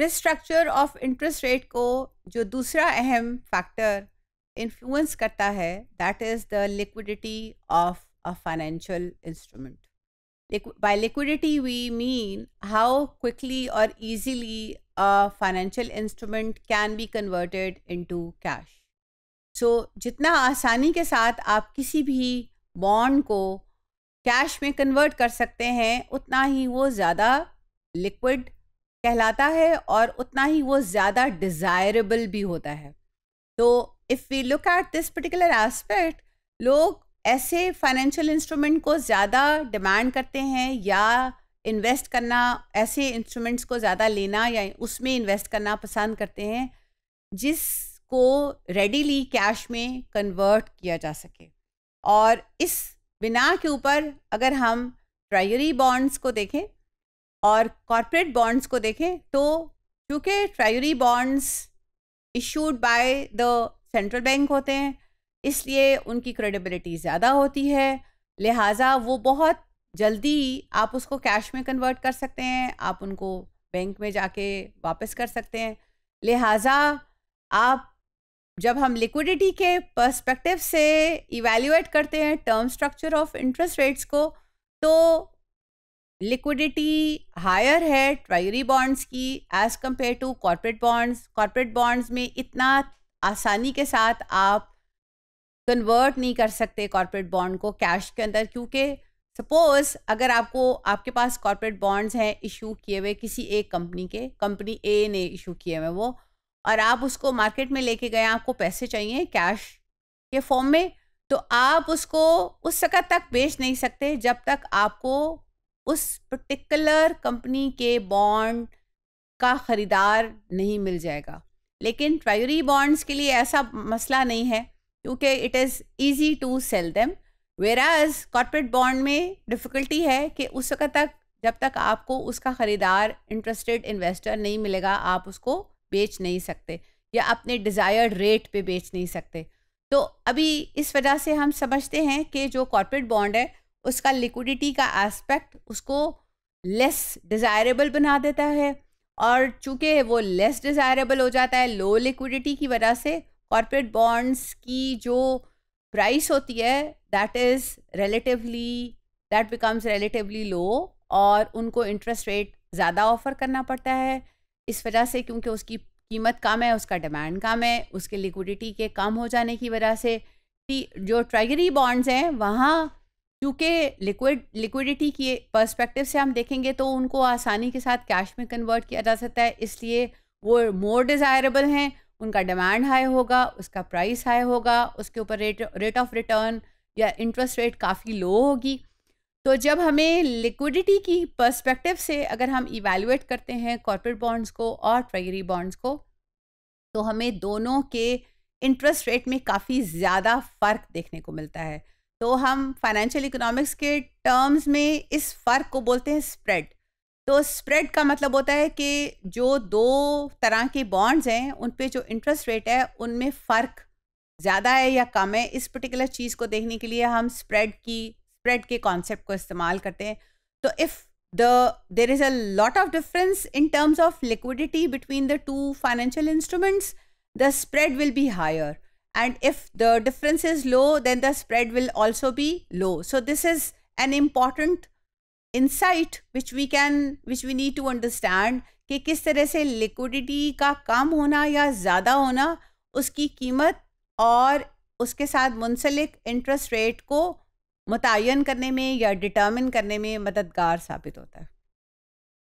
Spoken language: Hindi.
रिस्ट्रक्चर ऑफ इंटरेस्ट रेट को जो दूसरा अहम फैक्टर इन्फ्लुएंस करता है that is the liquidity of a financial instrument by liquidity we mean how quickly और easily a financial instrument can be converted into cash so जितना आसानी के साथ आप किसी भी बॉन्ड को कैश में कन्वर्ट कर सकते हैं उतना ही वो ज़्यादा लिक्विड कहलाता है और उतना ही वो ज़्यादा डिज़ायरेबल भी होता है तो if we look at this particular aspect लोग ऐसे फाइनेंशियल इंस्ट्रूमेंट को ज़्यादा डिमांड करते हैं या इन्वेस्ट करना ऐसे इंस्ट्रूमेंट्स को ज़्यादा लेना या उसमें इन्वेस्ट करना पसंद करते हैं जिसको रेडीली कैश में कन्वर्ट किया जा सके और इस बिना के ऊपर अगर हम ट्रायरी बॉन्ड्स को देखें और कॉरपोरेट बॉन्ड्स को देखें तो चूँकि treasury bonds issued by the central bank होते हैं इसलिए उनकी क्रेडिबिलिटी ज़्यादा होती है लिहाजा वो बहुत जल्दी आप उसको कैश में कन्वर्ट कर सकते हैं आप उनको बैंक में जाके वापस कर सकते हैं लिहाजा आप जब हम लिक्विडिटी के पर्सपेक्टिव से इवेल्यूएट करते हैं term structure of interest rates को तो लिक्विडिटी हायर है ट्रायरी बॉन्ड्स की as compare to corporate bonds corporate bonds में इतना आसानी के साथ आप कन्वर्ट नहीं कर सकते कॉरपोरेट बॉन्ड को कैश के अंदर क्योंकि सपोज़ अगर आपको आपके पास कॉरपोरेट बॉन्ड्स हैं इशू किए हुए किसी एक कंपनी के कंपनी ए ने इशू किए हुए वो और आप उसको मार्केट में लेके गए आपको पैसे चाहिए कैश के फॉर्म में तो आप उसको उस वक़्त तक बेच नहीं सकते जब तक आपको उस पर्टिकुलर कंपनी के बॉन्ड का ख़रीदार नहीं मिल जाएगा लेकिन ट्रायरी बॉन्ड्स के लिए ऐसा मसला नहीं है क्योंकि it is easy to sell them whereas corporate bond में डिफ़िकल्टी है कि उस वक्त तक जब तक आपको उसका ख़रीदार इंटरेस्टेड इन्वेस्टर नहीं मिलेगा आप उसको बेच नहीं सकते या अपने डिज़ायर्ड रेट पे बेच नहीं सकते तो अभी इस वजह से हम समझते हैं कि जो कॉर्पोरेट बॉन्ड है उसका लिक्विडिटी का एस्पेक्ट उसको लेस डिज़ायरेबल बना देता है और चूँकि वो लेस डिज़ायरेबल हो जाता है लो लिक्विडिटी की वजह से कॉरपोरेट बॉन्ड्स की जो प्राइस होती है that is relatively that becomes relatively low और उनको इंटरेस्ट रेट ज़्यादा ऑफ़र करना पड़ता है इस वजह से क्योंकि उसकी कीमत कम है उसका डिमांड कम है उसके लिक्विडिटी के कम हो जाने की वजह से जो ट्रेजरी बॉन्ड्स हैं वहाँ क्योंकि लिक्विड लिक्विडिटी के पर्सपेक्टिव से हम देखेंगे तो उनको आसानी के साथ कैश में कन्वर्ट किया जा सकता है इसलिए वो मोर डिज़ायरेबल हैं उनका डिमांड हाई होगा उसका प्राइस हाई होगा उसके ऊपर रेट रेट ऑफ रिटर्न या इंटरेस्ट रेट काफ़ी लो होगी तो जब हमें लिक्विडिटी की पर्सपेक्टिव से अगर हम इवेलुएट करते हैं कॉरपोरेट बॉन्ड्स को और ट्रेजरी बॉन्ड्स को तो हमें दोनों के इंटरेस्ट रेट में काफ़ी ज़्यादा फ़र्क देखने को मिलता है तो हम फाइनेंशियल इकोनॉमिक्स के टर्म्स में इस फ़र्क को बोलते हैं स्प्रेड तो स्प्रेड का मतलब होता है कि जो दो तरह के बॉन्ड्स हैं उन पे जो इंटरेस्ट रेट है उनमें फ़र्क ज़्यादा है या कम है इस पर्टिकुलर चीज़ को देखने के लिए हम स्प्रेड की स्प्रेड के कॉन्सेप्ट को इस्तेमाल करते हैं तो if the there is a lot of difference in terms of liquidity between the two financial instruments the spread will be higher and if the difference is low then the spread will also be low so this is an important insight which we can which we need to understand कि किस तरह से लिक्विडिटी का कम होना या ज़्यादा होना उसकी कीमत और उसके साथ मुंसलिक इंटरेस्ट रेट को मुतन करने में या डिटर्मिन करने में मददगार साबित होता है